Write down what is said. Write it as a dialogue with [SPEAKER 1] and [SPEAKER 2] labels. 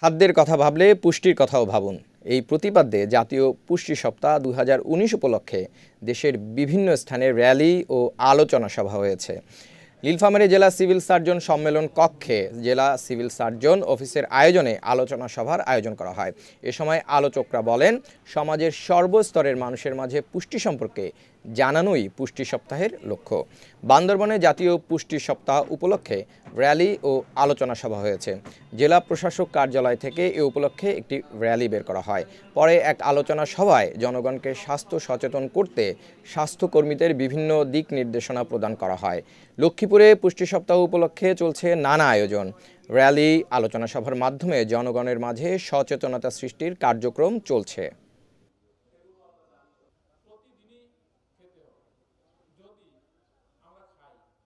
[SPEAKER 1] খাদ্যের কথা ভাবলে পুষ্টির কথাও ভাবুন এই প্রতিপাদ্যে জাতীয় পুষ্টি সপ্তাহ দু উপলক্ষে দেশের বিভিন্ন স্থানে র্যালি ও আলোচনা সভা হয়েছে নীলফামারী জেলা সিভিল সার্জন সম্মেলন কক্ষে জেলা সিভিল সার্জন অফিসের আয়োজনে আলোচনা সভার আয়োজন করা হয় এ সময় আলোচকরা বলেন সমাজের সর্বস্তরের মানুষের মাঝে পুষ্টি সম্পর্কে জানানোই পুষ্টি সপ্তাহের লক্ষ্য বান্দরবনে জাতীয় পুষ্টি সপ্তাহ উপলক্ষে র্যালি ও আলোচনা সভা হয়েছে জেলা প্রশাসক কার্যালয় থেকে এ উপলক্ষে একটি র্যালি বের করা হয় পরে এক আলোচনা সভায় জনগণকে স্বাস্থ্য সচেতন করতে স্বাস্থ্যকর্মীদের বিভিন্ন দিক নির্দেশনা প্রদান করা হয় লক্ষ্মীপুর দুপুরে পুষ্টি সপ্তাহ উপলক্ষে চলছে নানা আয়োজন র্যালি আলোচনা সভার মাধ্যমে জনগণের মাঝে সচেতনতা সৃষ্টির কার্যক্রম চলছে